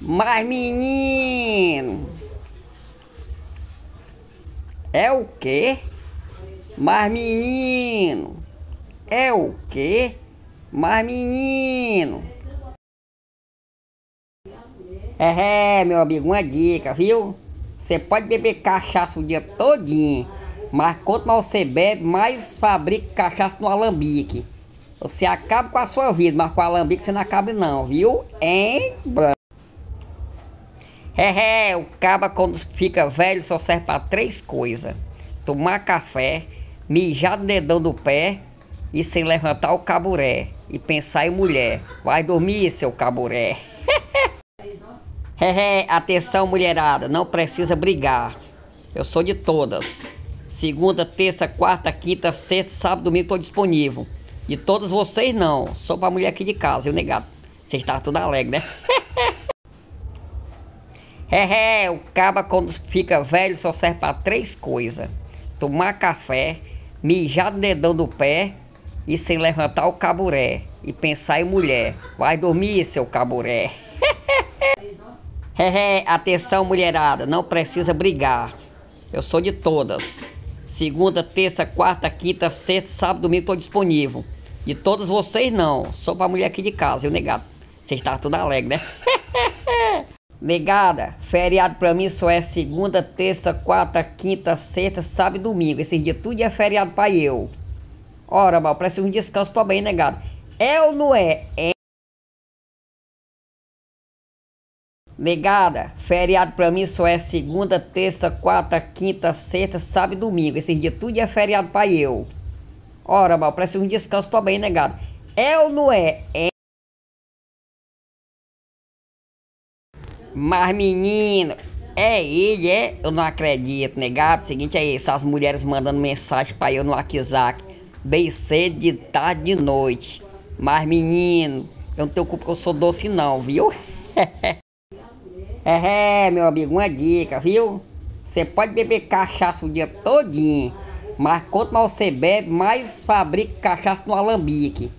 Mas menino! É o quê? Mas menino! É o quê? Mas menino! É, é, meu amigo, uma dica, viu? Você pode beber cachaça o dia todinho, mas quanto mais você bebe, mais fabrica cachaça no alambique. Você acaba com a sua vida, mas com o alambique você não acaba não, viu? Hein, é, é, o caba quando fica velho só serve para três coisas: tomar café, mijar no dedão do pé e sem levantar o caburé e pensar em mulher. Vai dormir, seu caburé. é, é, atenção, mulherada, não precisa brigar. Eu sou de todas. Segunda, terça, quarta, quinta, sexta, sábado, domingo estou disponível. De todas vocês não, só para mulher aqui de casa, eu negado. Vocês estavam tá tudo alegre, né? É, é, o caba quando fica velho só serve para três coisas: tomar café, mijar o dedão do pé e sem levantar o caburé e pensar em mulher. Vai dormir, seu caburé. é, é, atenção, mulherada, não precisa brigar. Eu sou de todas. Segunda, terça, quarta, quinta, sexta, sábado, domingo estou disponível. De todos vocês não, só para mulher aqui de casa, eu negado. Vocês estavam tudo alegre, né? Negada, feriado pra mim só é segunda, terça, quarta, quinta, sexta, sábado e domingo. Esses dias tudo é feriado pra eu. Ora, mal, parece um descanso também, negado. É ou não é? é? Negada, feriado pra mim só é segunda, terça, quarta, quinta, sexta, sábado e domingo. Esses dias tudo é feriado pra eu. Ora, mal, parece um descanso também, negado. É ou não é? é? Mas menino, é ele, é? Eu não acredito, negado. Né, seguinte aí, essas as mulheres mandando mensagem pra eu no WhatsApp. Bem cedo, de tarde, de noite. Mas menino, eu não tenho culpa que eu sou doce não, viu? É, é, meu amigo, uma dica, viu? Você pode beber cachaça o dia todinho, mas quanto mais você bebe, mais fabrica cachaça no alambique.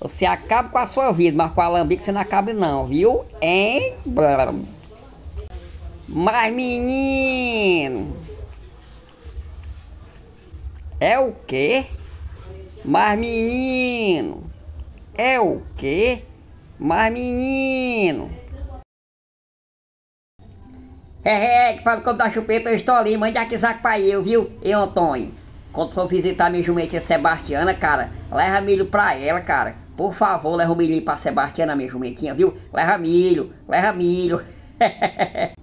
Você acaba com a sua vida, mas com o alambique você não acaba não, viu? Hein? Brum. Mas menino, é o quê? Mas menino, é o quê? Mas menino. É, é, é que fala como da chupeta, eu estou ali, mande aqui saco pra eu, viu? E Antônio, quando for visitar minha jumentinha Sebastiana, cara, leva milho pra ela, cara. Por favor, leva o milho pra Sebastiana, minha jumentinha, viu? Leva milho, leva milho.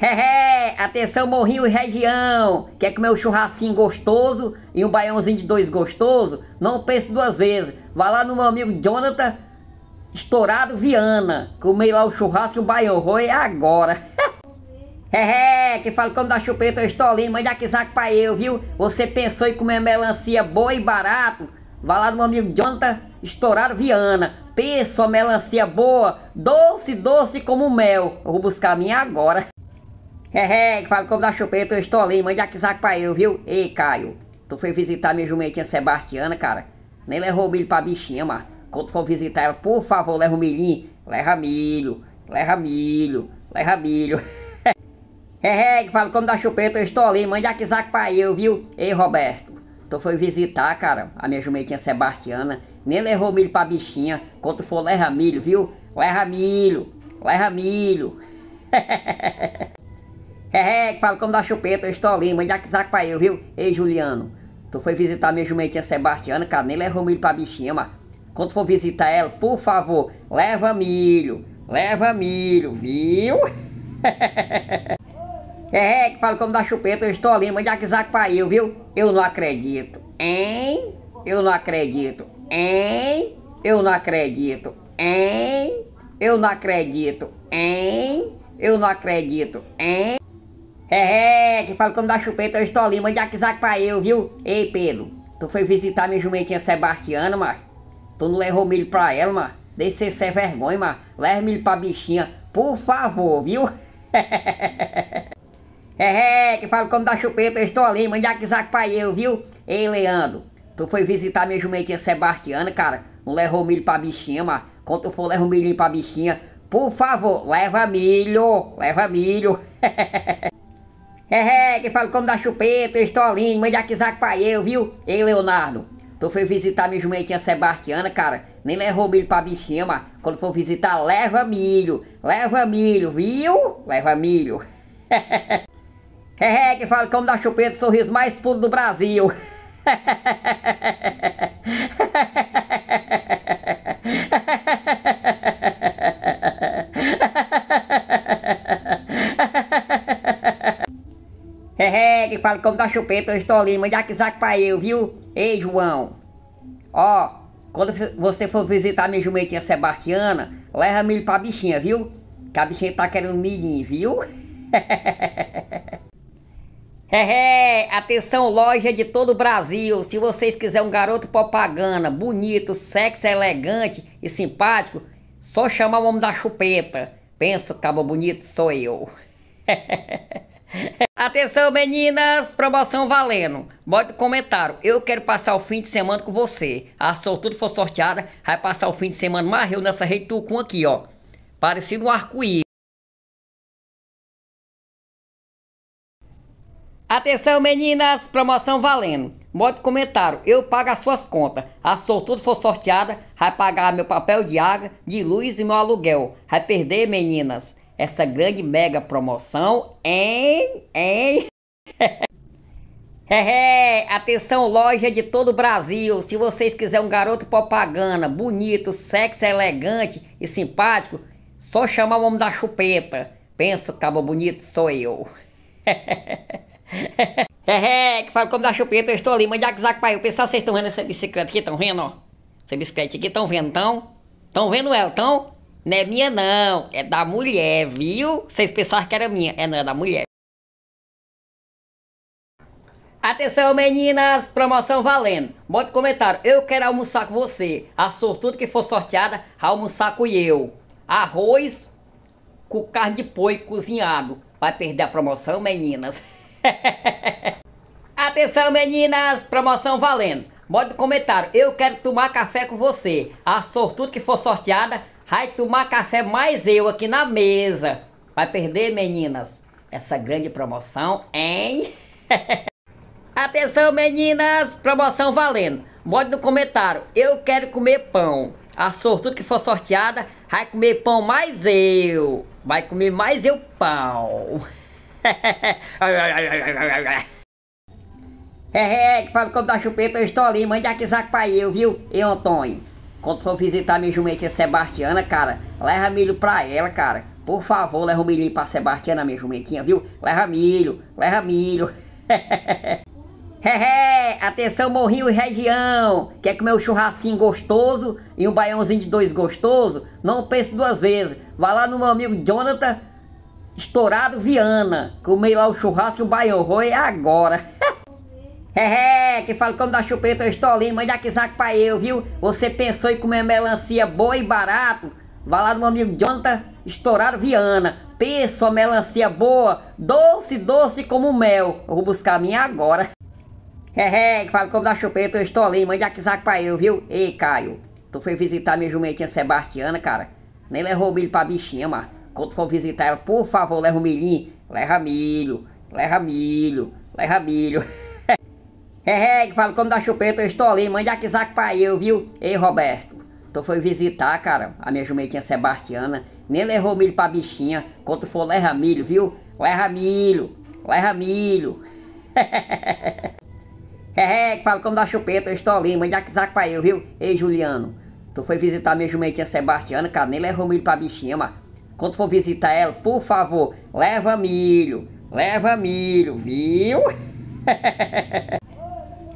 Hehe, atenção Morrinho e região! Quer comer um churrasquinho gostoso e um baiãozinho de dois gostoso? Não pense duas vezes. Vá lá no meu amigo Jonathan Estourado Viana. Comer lá o churrasco e o baião roi agora. Hehe, que fala como da chupeta eu é estou ali, manda que saco pra eu, viu? Você pensou em comer melancia boa e barato? Vá lá no meu amigo Jonathan Estourado Viana. Pensa uma melancia boa, doce, doce como mel. Eu vou buscar a minha agora que é, é, fala como da chupeta, eu estou ali, mande aqui saco pra eu, viu? Ei, Caio, tu foi visitar minha jumentinha Sebastiana, cara? Nem levou milho pra bichinha, mano. Quando for visitar ela, por favor, leva o milhinho. Leva milho, leva milho, leva milho. que é, fala como da chupeta, eu estou ali, mande aqui saco pra eu, viu? Ei, Roberto, tu foi visitar, cara, a minha jumentinha Sebastiana. Nem levou milho pra bichinha. Quando for, leva milho, viu? Leva milho, leva milho. É, é, que fala como da chupeta, eu estou ali, mande a quisaco pra eu, viu? Ei, Juliano, tu foi visitar minha jumentinha Sebastiana, cara, nem levou milho pra bichinha, mas quando for visitar ela, por favor, leva milho, leva milho, viu? É, é, que fala como da chupeta, eu estou ali, mande a quisaco pra eu, viu? Eu não acredito, hein? Eu não acredito, hein? Eu não acredito, hein? Eu não acredito, hein? Eu não acredito, hein? É, é, que fala como da chupeta, eu estou ali, mande aqui pra eu, viu? Ei, Pedro, tu foi visitar minha jumentinha Sebastiana, mas Tu não levou milho pra ela, mas Deixa você ser vergonha, mas Leve milho pra bichinha, por favor, viu? É, é, que fala como da chupeta, eu estou ali, mande aqui pra eu, viu? Ei, Leandro, tu foi visitar minha jumentinha Sebastiana, cara? Não levou milho pra bichinha, mas Quando tu for, leva um milhinho pra bichinha. Por favor, leva milho, leva milho. É, é, que fala como da chupeta, Estolinho, mande aqui zaco pra eu, viu? Ei, Leonardo, tu foi visitar minha jumentinha Sebastiana, cara, nem levou milho pra bichinha, mas quando for visitar, leva milho, leva milho, viu? Leva milho. é, é, que fala como da chupeta, sorriso mais puro do Brasil. Hehe, que fala como da tá chupeta, eu estou ali, mande aqui pra eu, viu? Ei, João. Ó, quando você for visitar minha jumentinha Sebastiana, leva milho pra bichinha, viu? Que a bichinha tá querendo milhinho, viu? Hehe, atenção loja de todo o Brasil, se vocês quiserem um garoto propaganda, bonito, sexy, elegante e simpático, só chamar o homem da chupeta. Penso, cabo bonito, sou eu. Hehehe. Atenção, meninas! Promoção valendo. Bota comentário. Eu quero passar o fim de semana com você. A sortuda for sorteada, vai passar o fim de semana marreu nessa rede Tucum aqui, ó. Parecido um arco-íris. Atenção, meninas! Promoção valendo. Bota comentário. Eu pago as suas contas. A sortuda for sorteada, vai pagar meu papel de água, de luz e meu aluguel. Vai perder, meninas essa grande mega promoção, hein? Hein? Atenção, loja de todo o Brasil. Se vocês quiserem um garoto propaganda, bonito, sexy, elegante e simpático, só chamar o homem da chupeta. penso cabo bonito, sou eu. Hehe, que fala como da chupeta, eu estou ali, que aquisac pra o Pessoal, vocês estão vendo essa bicicleta aqui, estão vendo, ó? Essa bicicleta aqui, estão vendo, então? Estão vendo ela, estão? Não é minha, não. É da mulher, viu? Vocês pensaram que era minha. É, não, é da mulher. Atenção, meninas! Promoção valendo. Bota comentário. Eu quero almoçar com você. A sortuda que for sorteada, almoçar com eu. Arroz com carne de boi cozinhado. Vai perder a promoção, meninas? Atenção, meninas! Promoção valendo. Bota comentário. Eu quero tomar café com você. A sortuda que for sorteada, Vai tomar café mais eu aqui na mesa. Vai perder, meninas, essa grande promoção, hein? Atenção, meninas! Promoção valendo. Modo no comentário. Eu quero comer pão. A sortuda que for sorteada vai comer pão mais eu. Vai comer mais eu pão. É, é, é, que fala como da tá chupeta, eu estou ali. Mande aqui saco pra eu, viu? Eu Antônio. Quando for visitar minha jumentinha Sebastiana, cara, leva milho pra ela, cara. Por favor, leva o milho pra Sebastiana, minha jumentinha, viu? Leva milho, leva milho. Hehe, atenção, Morrinho e região. Quer comer um churrasquinho gostoso e um baiãozinho de dois gostoso? Não pense duas vezes. Vá lá no meu amigo Jonathan Estourado Viana. Comei lá o churrasco e o baião. Roi é agora. É, é, que fala como da chupeta, eu estou ali, mande aqui saco pra eu, viu? Você pensou em comer melancia boa e barato? Vai lá do meu amigo Jonathan Estourado Viana. Pensa uma melancia boa, doce, doce como mel. Eu vou buscar a minha agora. É, é, que fala como da chupeta, eu estou ali, mande aqui saco pra eu, viu? Ei, Caio, tu foi visitar minha jumentinha Sebastiana, cara? Nem levou milho pra bichinha, mas Quando for visitar ela, por favor, leva o milhinho. Leva milho, leva milho, leva milho. É, é, fala como da chupeta, eu estou ali, mande aqui pra eu, viu? Ei, Roberto, tu foi visitar, cara, a minha jumentinha Sebastiana, nem levou milho pra bichinha, quando for leva milho, viu? Leva milho, leva milho. é, é, fala como da chupeta, eu estou ali, mande aqui pra eu, viu? Ei, Juliano, tu foi visitar a minha jumentinha Sebastiana, cara, nem levou milho pra bichinha, mas quando for visitar ela, por favor, leva milho, leva milho, viu?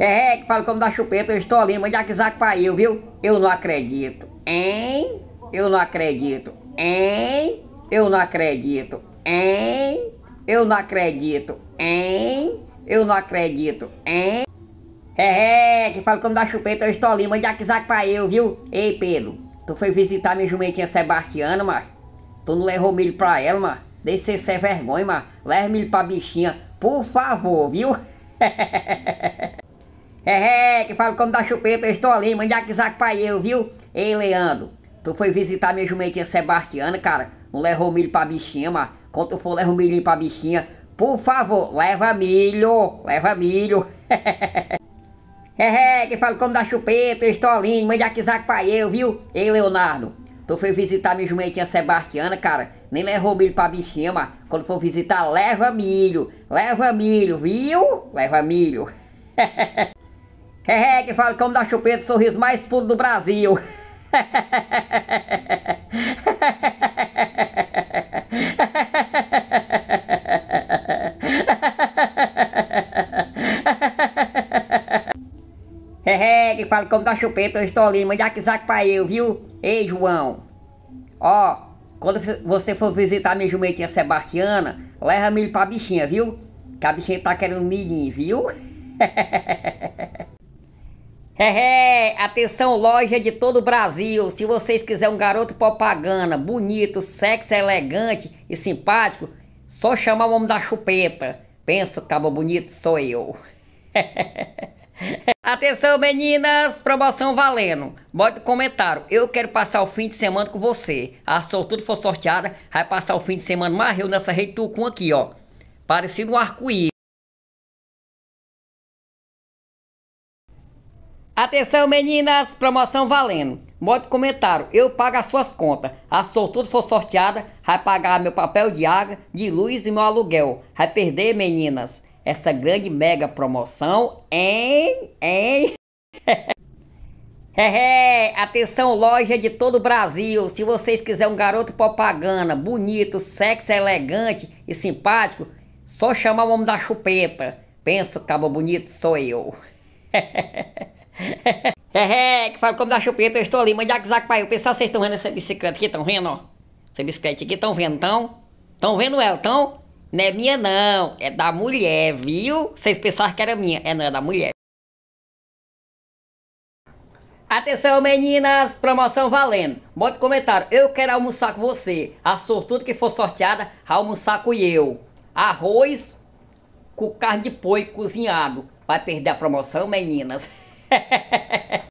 É, que fala como da chupeta, eu estou ali, mãe de Akizak eu viu? Eu não acredito, hein? Eu não acredito, hein? Eu não acredito, hein? Eu não acredito, hein? Eu não acredito, hein? É, é, que fala como da chupeta, eu estou ali, mãe de Akizak eu viu? Ei, Pedro, tu foi visitar minha jumentinha Sebastiana, mas Tu não levou milho pra ela, mas Deixa você ser vergonha, mas Leve milho pra bichinha, por favor, viu? É, é, que fala como da chupeta, eu estou ali, manda que saco pra eu, viu? Ei, Leandro, tu foi visitar minha jumentinha Sebastiana, cara? Não levou milho pra bichinha, mas quando tu for levar o milhinho pra bichinha, por favor, leva milho, leva milho. é, é, que fala como da chupeta, eu estou ali, manda que saco pra eu, viu? Ei, Leonardo, tu foi visitar minha jumentinha Sebastiana, cara? Nem levou milho pra bichinha, mas quando for visitar, leva milho, leva milho, viu? Leva milho. É, é, que fala como da chupeta, sorriso mais puro do Brasil. É, é que fala como da chupeta, eu estou ali, mande aqui pra eu, viu? Ei, João. Ó, quando você for visitar minha jumentinha Sebastiana, leva milho pra bichinha, viu? Que a bichinha tá querendo milhinho, viu? É, é, atenção loja de todo o Brasil, se vocês quiserem um garoto propaganda, bonito, sexy, elegante e simpático, só chamar o homem da chupeta. Pensa, cabo bonito, sou eu. atenção meninas, promoção valendo. Bota um comentário, eu quero passar o fim de semana com você. A sortuda for sorteada, vai passar o fim de semana mais eu nessa rei Tucum aqui, ó. Parecido um arco-íris. Atenção meninas, promoção valendo. Bote comentário, eu pago as suas contas. A sortuda for sorteada, vai pagar meu papel de água, de luz e meu aluguel. Vai perder meninas. Essa grande mega promoção, hein? Hein? Hehe, atenção loja de todo o Brasil, se vocês quiserem um garoto propaganda, bonito, sexy, elegante e simpático, só chamar o homem da chupeta. Penso, cabo bonito, sou eu. Hehehe. é, é, que fala como da chupeta, eu estou ali, Manda de Akizak, pai. O pessoal, vocês estão vendo essa bicicleta aqui, estão vendo, ó? Essa bicicleta aqui, estão vendo, tão? Estão vendo ela, tão? Não é minha, não. É da mulher, viu? Vocês pensaram que era minha. É, não, é da mulher. Atenção, meninas! Promoção valendo. Bota comentário. Eu quero almoçar com você. A sortuda que for sorteada, almoçar com eu. Arroz com carne de poe cozinhado. Vai perder a promoção, meninas?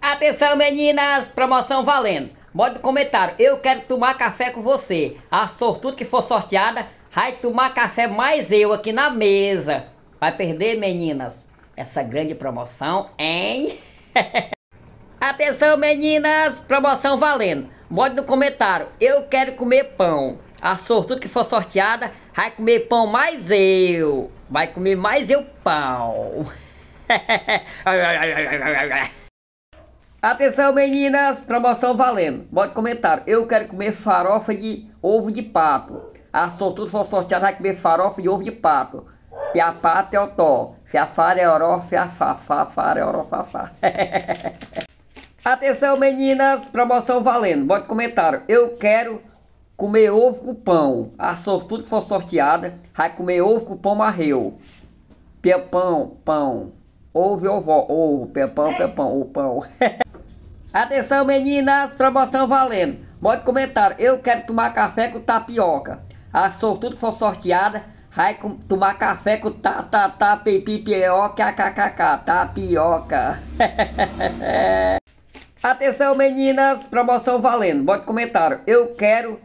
Atenção meninas, promoção valendo. Modo no comentário, eu quero tomar café com você. A sortuda que for sorteada vai tomar café mais eu aqui na mesa. Vai perder meninas, essa grande promoção, hein? Atenção meninas, promoção valendo. Modo no comentário, eu quero comer pão. A sortuda que for sorteada vai comer pão mais eu. Vai comer mais eu pão. Atenção meninas, promoção valendo. Bota comentário. Eu quero comer farofa de ovo de pato. A sortuda for sorteada vai comer farofa de ovo de pato. Fia pato é o to. Fia fara é oró, fia fa, fa, fara é oró, fa, fa. Atenção meninas, promoção valendo. Bota comentário. Eu quero comer ovo com pão. A sortuda que for sorteada vai comer ovo com pão marreu. Pia pão, pão. Ouve ou vó, ou pepão, é. pepão, o pão. Atenção meninas, promoção valendo. Bote comentário, eu quero tomar café com tapioca. A ah, sortuda que for sorteada, vai tomar café com ta, ta, ta, k k tapioca. Atenção meninas, promoção valendo. Bote comentário, eu quero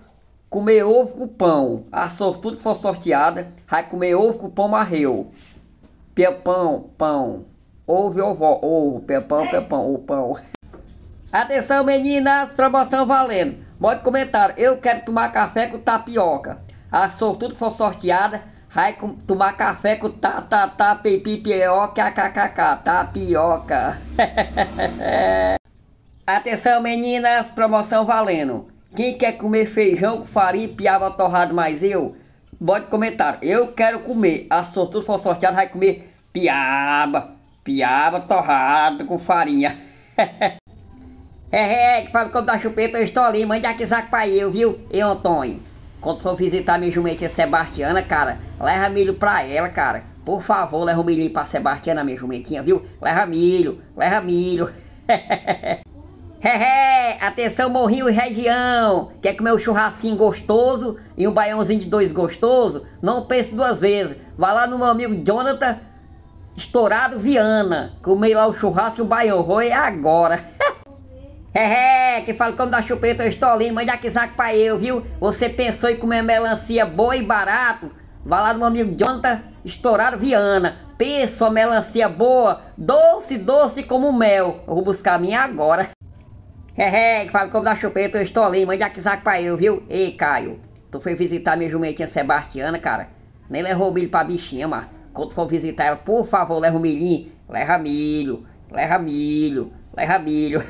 comer ovo com pão. A ah, sortuda que for sorteada, vai comer ovo com pão marreu. Pia pão, pão. Ouve ou o pepão, é. pepão, ou pão. Atenção meninas, promoção valendo. Bote comentário, eu quero tomar café com tapioca. A sortuda que for sorteada, vai tomar café com ta, ta, ta, Kkkk pioca, kkk, tapioca. Atenção meninas, promoção valendo. Quem quer comer feijão com farinha, piaba torrado mais eu? Bote comentário, eu quero comer. A sortuda que for sorteada vai comer piaba, Piaba torrado com farinha. é, é, que fala como da chupeta, eu estou ali. Mande aqui saco pra eu, viu? E Antônio, quando for visitar minha jumentinha Sebastiana, cara, leva milho pra ela, cara. Por favor, leva um milho pra Sebastiana, minha jumentinha, viu? Leva milho, leva milho. Hehe, atenção Morrinho e região, quer comer um churrasquinho gostoso e um baiãozinho de dois gostoso? Não pense duas vezes, vá lá no meu amigo Jonathan Estourado Viana. Comei lá o churrasco e o baião roi é agora. Hehe, que fala como da chupeta eu estolinho, manda que saco pra eu, viu? Você pensou em comer melancia boa e barato? Vai lá do meu amigo Jonathan Estourado Viana. Pensa melancia boa, doce, doce como mel. Eu vou buscar a minha agora. Hehe, que fala como da chupeta eu estolinho, manda que saco pra eu, viu? Ei, Caio, tu foi visitar minha jumentinha Sebastiana, cara. Nem levou milho pra bichinha, mano. Quando for visitar ela, por favor, leva o milhinho. Leva milho, leva milho, leva milho.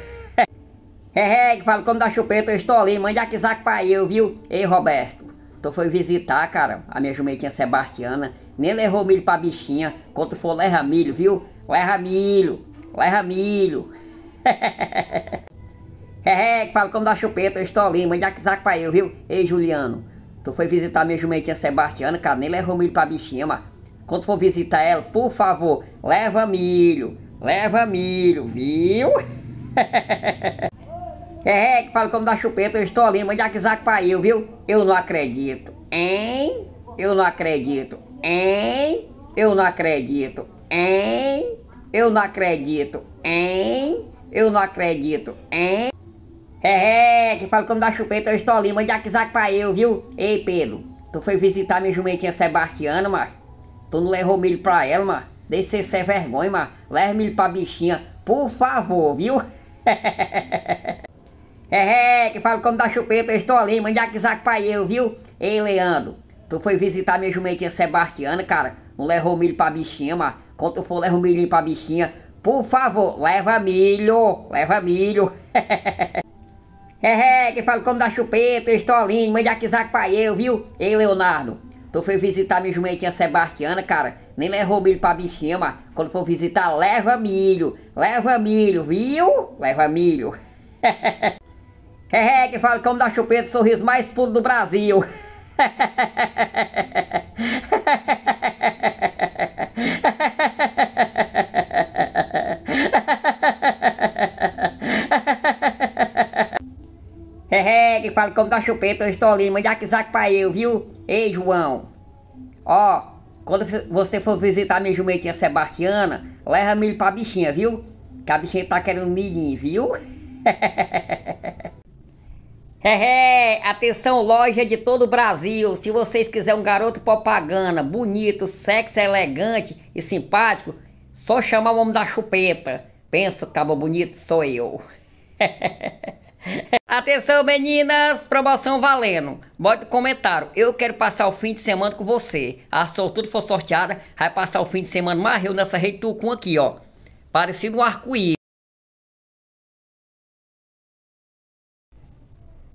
Hehe, fala como da chupeta, eu estou ali. Mande aqui saco pra eu, viu? Ei, Roberto. Tu foi visitar, cara, a minha jumentinha Sebastiana. Nem levou milho pra bichinha. Quando for, leva milho, viu? Leva milho, leva milho. Hehe, fala como da chupeta, eu estou ali. Mande aqui saco pra eu, viu? Ei, Juliano. Tu foi visitar a minha jumentinha Sebastiana, cara. Nem levou milho pra bichinha, mano. Quando for visitar ela, por favor, leva milho, leva milho, viu? É, é, que fala como da chupeta, eu estou ali, mande da Kizak pra eu, viu? Eu não acredito, hein? Eu não acredito, hein? Eu não acredito, hein? Eu não acredito, hein? Eu não acredito, hein? É, é, que fala como da chupeta, eu estou ali, mande da Kizak pra eu, viu? Ei, Pedro, tu foi visitar minha jumentinha Sebastiana, macho? Tu não levou milho pra ela, mano. Deixa ser vergonha, mano. Leva milho pra bichinha, por favor, viu? é, é, que fala como da chupeta, eu estou ali, mande aqui saco pra eu, viu? Ei, Leandro, tu foi visitar minha jumentinha Sebastiana, cara. Não levou milho pra bichinha, mano. Quando tu for, leva um milhinho pra bichinha. Por favor, leva milho, leva milho. é, é, que fala como da chupeta, eu estou ali, mande aqui saco pra eu, viu? Ei, Leonardo. Tu foi visitar minha jumentinha Sebastiana, cara. Nem levou milho pra bichinha, mas quando for visitar, leva milho. Leva milho, viu? Leva milho. é, que fala como da chupeta, sorriso mais puro do Brasil. É, que fala como da chupeta, eu estou ali, manda que saco pra eu, viu? Ei, João. Ó, quando você for visitar minha jumentinha Sebastiana, leva milho pra bichinha, viu? Que a bichinha tá querendo milhinho, viu? Hehe, atenção loja de todo o Brasil, se vocês quiserem um garoto propaganda, bonito, sexy, elegante e simpático, só chamar o homem da chupeta. Penso, cabo bonito, sou eu. Atenção, meninas! Promoção valendo. Bota comentário. Eu quero passar o fim de semana com você. A sortuda for sorteada, vai passar o fim de semana marreu nessa rede Tucum aqui, ó. Parecido um arco-íris.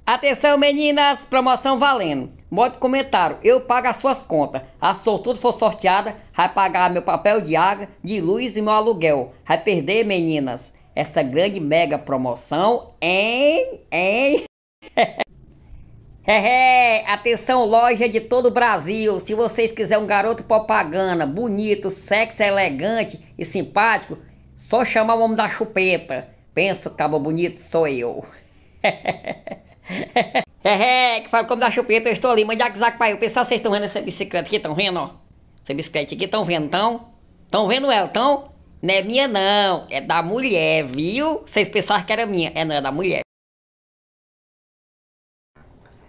Atenção, meninas! Promoção valendo. Bota comentário. Eu pago as suas contas. A sortuda for sorteada, vai pagar meu papel de água, de luz e meu aluguel. Vai perder, meninas essa grande mega promoção em em Atenção loja de todo o Brasil, se vocês quiserem um garoto propaganda, bonito, sexy, elegante e simpático, só chamar o homem da chupeta. Penso, cabo bonito, sou eu. que fala como da chupeta, eu estou ali, mande zac pra eu. Pessoal, vocês estão vendo essa bicicleta aqui, estão vendo, ó? Essa bicicleta aqui, estão vendo, estão? Estão vendo ela, estão? Não é minha, não. É da mulher, viu? Vocês pensaram que era minha. É, não, é da mulher.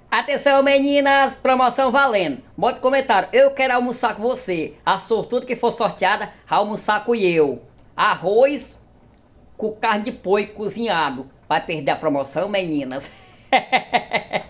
Atenção, meninas! Promoção valendo. Bota um comentário. Eu quero almoçar com você. A sortuda que for sorteada, almoçar com eu. Arroz com carne de poe cozinhado. Vai perder a promoção, meninas?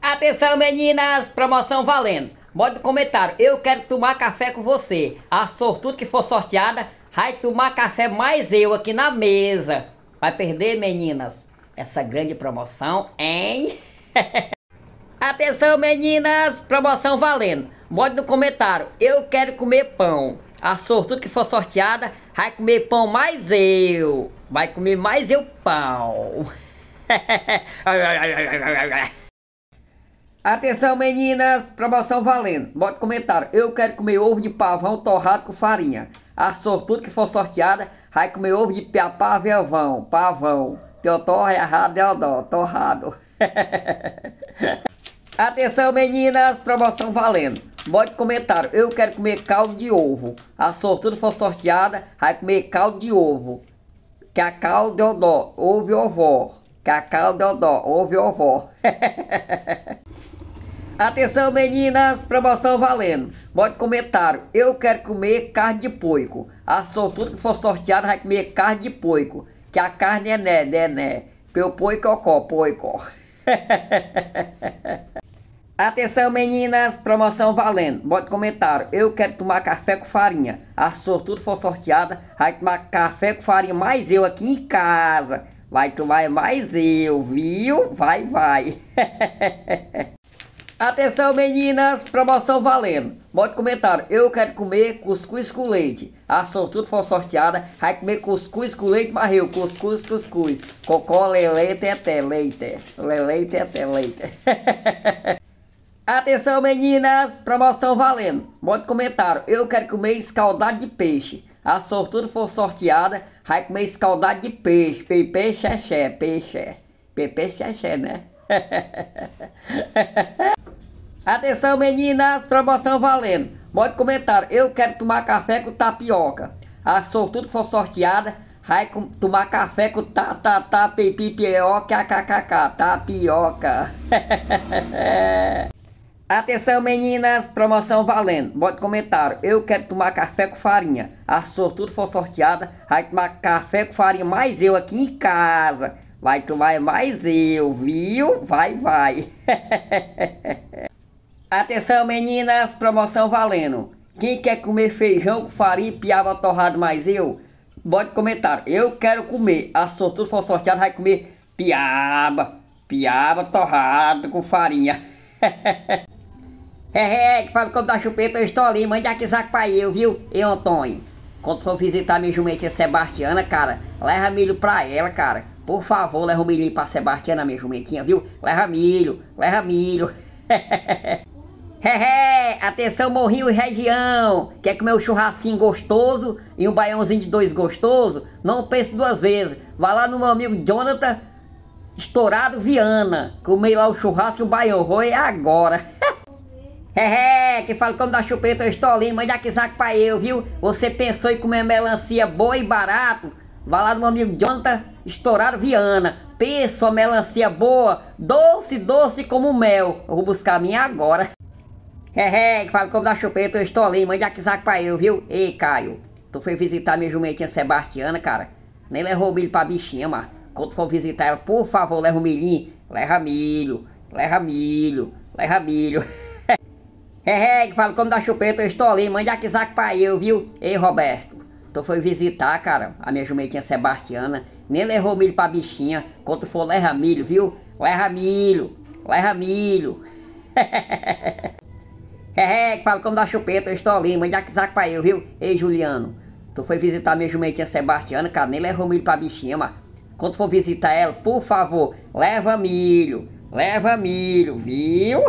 Atenção, meninas! Promoção valendo. Bota um comentário. Eu quero tomar café com você. A sortuda que for sorteada, Vai tomar café mais eu aqui na mesa. Vai perder, meninas, essa grande promoção, hein? Atenção, meninas! Promoção valendo. Bode no comentário. Eu quero comer pão. A sortuda que for sorteada vai comer pão mais eu. Vai comer mais eu pão. Atenção meninas, promoção valendo. Bota comentário. Eu quero comer ovo de pavão torrado com farinha. A sortuda que for sorteada vai comer ovo de pia pavão, pavão. Teu torre errado é o dó, torrado. Atenção meninas, promoção valendo. Bote comentário, eu quero comer caldo de ovo. A sortuda for sorteada vai comer caldo de ovo. Cacau Deodó, ouve ovó. Cacau Deodó, ovo ovó. Atenção meninas, promoção valendo. Bote comentário. Eu quero comer carne de poico. A sortuda que for sorteada vai comer carne de poico. Que a carne é né, né, né. Pelo poico, poicocó, é poico. Atenção meninas, promoção valendo. Bote comentário. Eu quero tomar café com farinha. A sortuda for sorteada vai tomar café com farinha. Mais eu aqui em casa. Vai tomar mais eu, viu? Vai, vai. Atenção meninas, promoção valendo. Bota comentário, eu quero comer cuscuz com leite. A sortuda for sorteada, vai comer cuscuz com leite marreu, cuscuz, cuscuz. Cocó, lelê, até leite. Lelê, até leite. Atenção meninas, promoção valendo. Bota comentário, eu quero comer escaldado de peixe. A sortuda for sorteada, vai comer escaldado de peixe. Pepe, xexé, peixe. Pepe, xexé, né? Atenção meninas, promoção valendo. Bote comentário, eu quero tomar café com tapioca. A sortuda que for sorteada, vai tomar café com ta, ta, ta, pi, kkk, tapioca. Atenção meninas, promoção valendo. Bote comentário, eu quero tomar café com farinha. A sortuda que for sorteada, vai tomar café com farinha, mais eu aqui em casa. Vai tomar mais eu, viu? Vai, vai. Atenção meninas, promoção valendo. Quem quer comer feijão com farinha e piaba torrado mais eu? Bote comentário. Eu quero comer. A sortuda for sorteada vai comer piaba. Piaba torrado com farinha. É, é, é, que fala como da tá chupeta, eu estou ali. Mande aqui saco pra eu, viu? E Antônio, quando for visitar minha jumentinha Sebastiana, cara, leva milho pra ela, cara. Por favor, leva o milho pra Sebastiana, minha jumentinha, viu? Leva milho, leva milho. Hehe, atenção Morrinho e região! Quer comer um churrasquinho gostoso e um baiãozinho de dois gostoso? Não pense duas vezes. Vá lá no meu amigo Jonathan Estourado Viana. comei lá o churrasco e o baião. Roi é agora. Hehe, que fala como da chupeta eu estou ali. Mande aqui saco pra eu, viu? Você pensou em comer melancia boa e barato? Vá lá no meu amigo Jonathan Estourado Viana. Pensa, melancia boa, doce, doce como mel. Eu vou buscar a minha agora. Hehe, é, é, que fala como da chupeta, eu estou ali, mande aqui saco pra eu, viu? Ei, Caio, tu foi visitar minha jumentinha Sebastiana, cara? Nem levou milho pra bichinha, mano. Quando for visitar ela, por favor, leva o milhinho. Leva milho, leva milho, leva milho. Hehe, é, que fala como da chupeta, eu estou ali, mande aqui saco pra eu, viu? Ei, Roberto, tu foi visitar, cara, a minha jumentinha Sebastiana. Nem levou milho pra bichinha. Quando for, leva milho, viu? Leva milho, leva milho. É, que fala como da chupeta, eu estou ali, mande que saco pra eu, viu? Ei, Juliano, tu foi visitar minha jumentinha Sebastiana, cara, nem levou milho pra bichinha, mano. Quando for visitar ela, por favor, leva milho, leva milho, viu?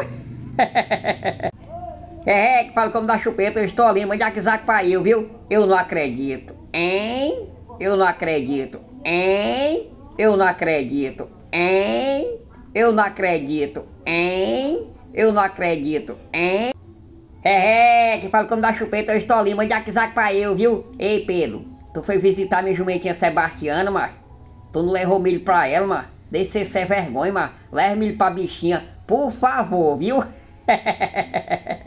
é, que fala como da chupeta, eu estou ali, mande que saco pra eu, viu? Eu não acredito, hein? Eu não acredito, hein? Eu não acredito, hein? Eu não acredito, hein? Eu não acredito, hein? É, é, que fala como da chupeta, eu estou ali, mande aqui pra eu, viu? Ei, Pedro, tu foi visitar minha jumentinha Sebastiana, mas Tu não levou milho pra ela, mas Deixa você ser vergonha, mas Leve milho pra bichinha, por favor, viu? é,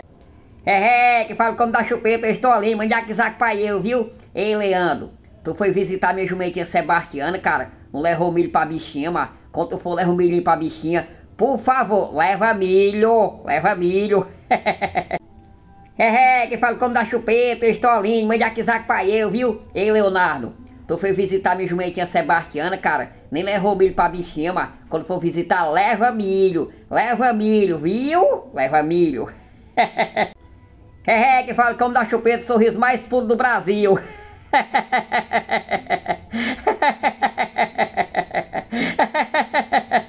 é, que fala como da chupeta, eu estou ali, mande aqui pra eu, viu? Ei, Leandro, tu foi visitar minha jumentinha Sebastiana, cara? Não levou milho pra bichinha, mas Quando tu for, levar milho milhinho pra bichinha. Por favor, leva milho, leva milho. É, é, que fala como da chupeta, estolinho, mãe de Akizac pra eu, viu? Ei, Leonardo, tu foi visitar minha jumentinha Sebastiana, cara, nem levou milho pra bichinha, mas quando for visitar, leva milho, leva milho, viu? Leva milho. é, é, que fala como da chupeta, sorriso mais puro do Brasil.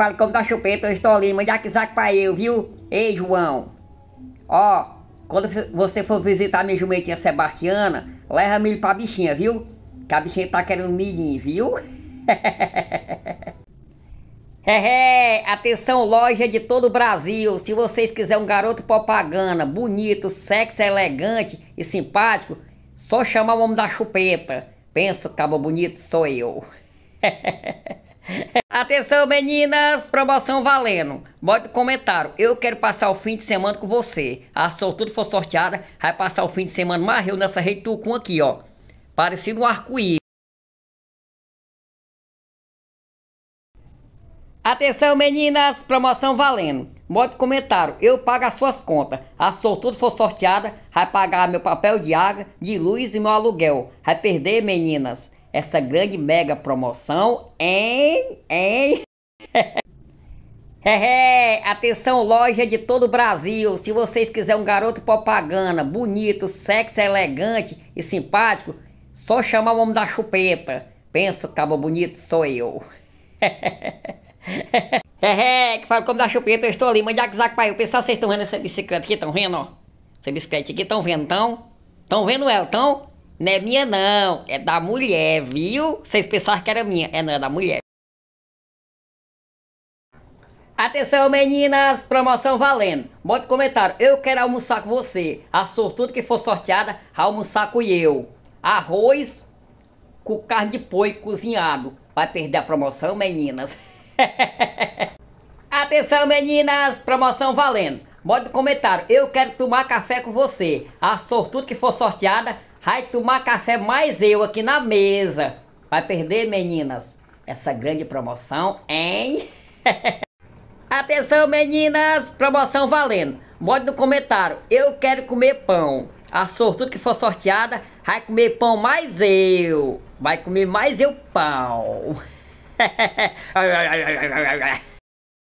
fale como da tá chupeta, eu estou ali, mande aqui pra eu, viu? Ei, João. Ó, quando você for visitar minha jumentinha Sebastiana, leva milho pra bichinha, viu? Que a bichinha tá querendo milhinho, viu? Hehe, atenção loja de todo o Brasil, se vocês quiserem um garoto propaganda, bonito, sexy, elegante e simpático, só chamar o homem da chupeta. Penso, cabo bonito, sou eu. hehehe Atenção, meninas! Promoção valendo. Bota um comentário. Eu quero passar o fim de semana com você. A sortuda for sorteada, vai passar o fim de semana marreu nessa rede Tucum aqui, ó. Parecido um arco-íris. Atenção, meninas! Promoção valendo. Bota um comentário. Eu pago as suas contas. A sortuda for sorteada, vai pagar meu papel de água, de luz e meu aluguel. Vai perder, meninas essa grande mega promoção em em Atenção loja de todo o Brasil, se vocês quiserem um garoto propaganda, bonito, sexy, elegante e simpático, só chamar o homem da chupeta. penso cabo tá bonito, sou eu. É, que fala como da chupeta, eu estou ali, mande zaca pra o Pessoal, vocês estão vendo essa bicicleta aqui, estão vendo, ó? Essa bicicleta aqui, estão vendo, estão? Estão vendo ela, estão? Não é minha, não. É da mulher, viu? Vocês pensaram que era minha. É, não, é da mulher. Atenção, meninas! Promoção valendo. Bota comentário. Eu quero almoçar com você. A sortuda que for sorteada, almoçar com eu. Arroz com carne de boi cozinhado. Vai perder a promoção, meninas? Atenção, meninas! Promoção valendo. Bota comentário. Eu quero tomar café com você. A sortuda que for sorteada, Vai tomar café mais eu aqui na mesa. Vai perder, meninas, essa grande promoção, hein? Atenção, meninas! Promoção valendo. Bode no comentário. Eu quero comer pão. A sortuda que for sorteada vai comer pão mais eu. Vai comer mais eu pão.